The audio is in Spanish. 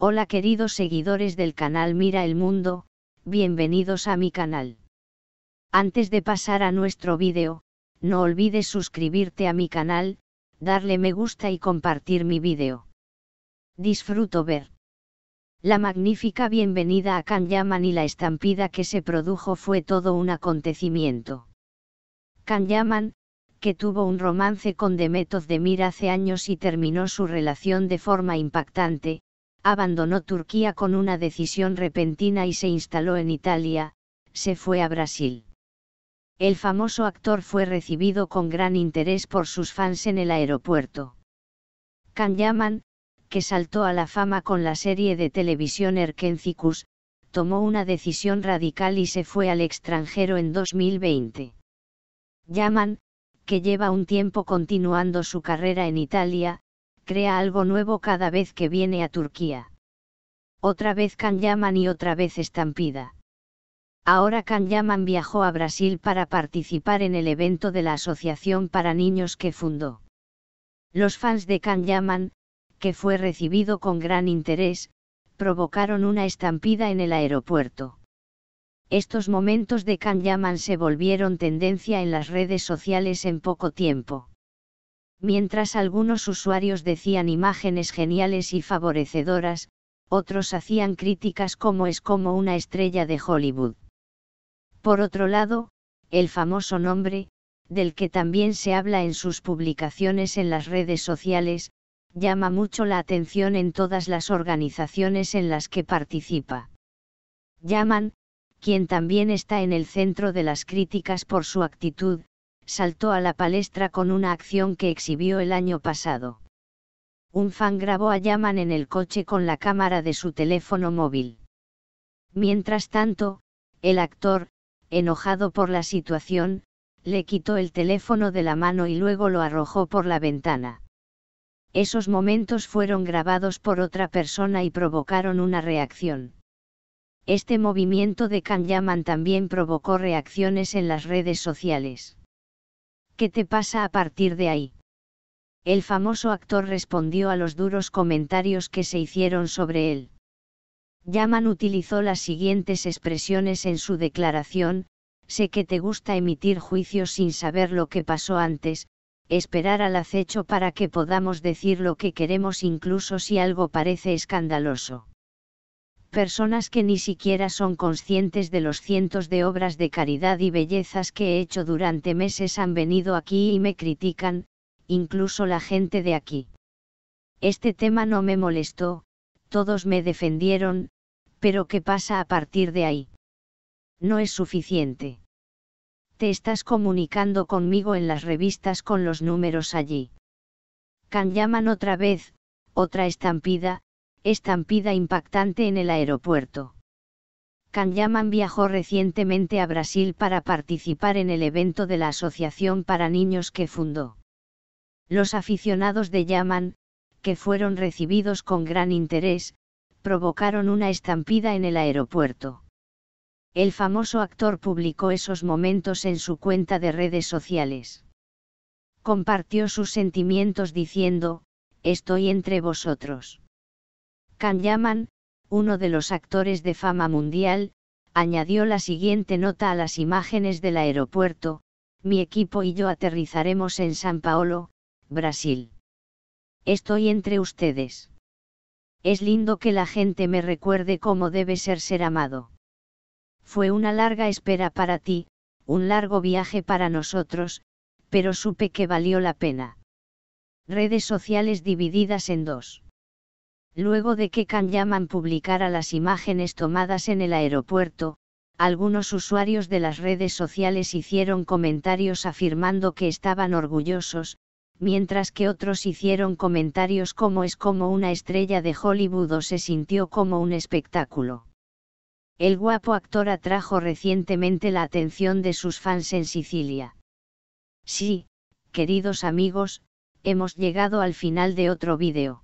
Hola queridos seguidores del canal Mira el Mundo, bienvenidos a mi canal. Antes de pasar a nuestro vídeo, no olvides suscribirte a mi canal, darle me gusta y compartir mi vídeo. Disfruto ver. La magnífica bienvenida a Kan Yaman y la estampida que se produjo fue todo un acontecimiento. Kanyaman, Yaman, que tuvo un romance con demetos de hace años y terminó su relación de forma impactante, abandonó Turquía con una decisión repentina y se instaló en Italia, se fue a Brasil. El famoso actor fue recibido con gran interés por sus fans en el aeropuerto. Yaman, que saltó a la fama con la serie de televisión Erkencicus, tomó una decisión radical y se fue al extranjero en 2020. Yaman, que lleva un tiempo continuando su carrera en Italia, crea algo nuevo cada vez que viene a Turquía. Otra vez Can Yaman y otra vez estampida. Ahora Can Yaman viajó a Brasil para participar en el evento de la Asociación para Niños que fundó. Los fans de Can Yaman, que fue recibido con gran interés, provocaron una estampida en el aeropuerto. Estos momentos de Can Yaman se volvieron tendencia en las redes sociales en poco tiempo. Mientras algunos usuarios decían imágenes geniales y favorecedoras, otros hacían críticas como es como una estrella de Hollywood. Por otro lado, el famoso nombre, del que también se habla en sus publicaciones en las redes sociales, llama mucho la atención en todas las organizaciones en las que participa. Llaman, quien también está en el centro de las críticas por su actitud, saltó a la palestra con una acción que exhibió el año pasado. Un fan grabó a Yaman en el coche con la cámara de su teléfono móvil. Mientras tanto, el actor, enojado por la situación, le quitó el teléfono de la mano y luego lo arrojó por la ventana. Esos momentos fueron grabados por otra persona y provocaron una reacción. Este movimiento de Yaman también provocó reacciones en las redes sociales. ¿Qué te pasa a partir de ahí? El famoso actor respondió a los duros comentarios que se hicieron sobre él. Yaman utilizó las siguientes expresiones en su declaración, sé que te gusta emitir juicios sin saber lo que pasó antes, esperar al acecho para que podamos decir lo que queremos incluso si algo parece escandaloso personas que ni siquiera son conscientes de los cientos de obras de caridad y bellezas que he hecho durante meses han venido aquí y me critican, incluso la gente de aquí. Este tema no me molestó, todos me defendieron, pero ¿qué pasa a partir de ahí? No es suficiente. Te estás comunicando conmigo en las revistas con los números allí. Can llaman otra vez, otra estampida, estampida impactante en el aeropuerto. Yaman viajó recientemente a Brasil para participar en el evento de la Asociación para Niños que fundó. Los aficionados de Yaman, que fueron recibidos con gran interés, provocaron una estampida en el aeropuerto. El famoso actor publicó esos momentos en su cuenta de redes sociales. Compartió sus sentimientos diciendo, Estoy entre vosotros. Can Yaman, uno de los actores de fama mundial, añadió la siguiente nota a las imágenes del aeropuerto, mi equipo y yo aterrizaremos en San Paolo, Brasil. Estoy entre ustedes. Es lindo que la gente me recuerde cómo debe ser ser amado. Fue una larga espera para ti, un largo viaje para nosotros, pero supe que valió la pena. Redes sociales divididas en dos. Luego de que Can Yaman publicara las imágenes tomadas en el aeropuerto, algunos usuarios de las redes sociales hicieron comentarios afirmando que estaban orgullosos, mientras que otros hicieron comentarios como es como una estrella de Hollywood o se sintió como un espectáculo. El guapo actor atrajo recientemente la atención de sus fans en Sicilia. Sí, queridos amigos, hemos llegado al final de otro vídeo.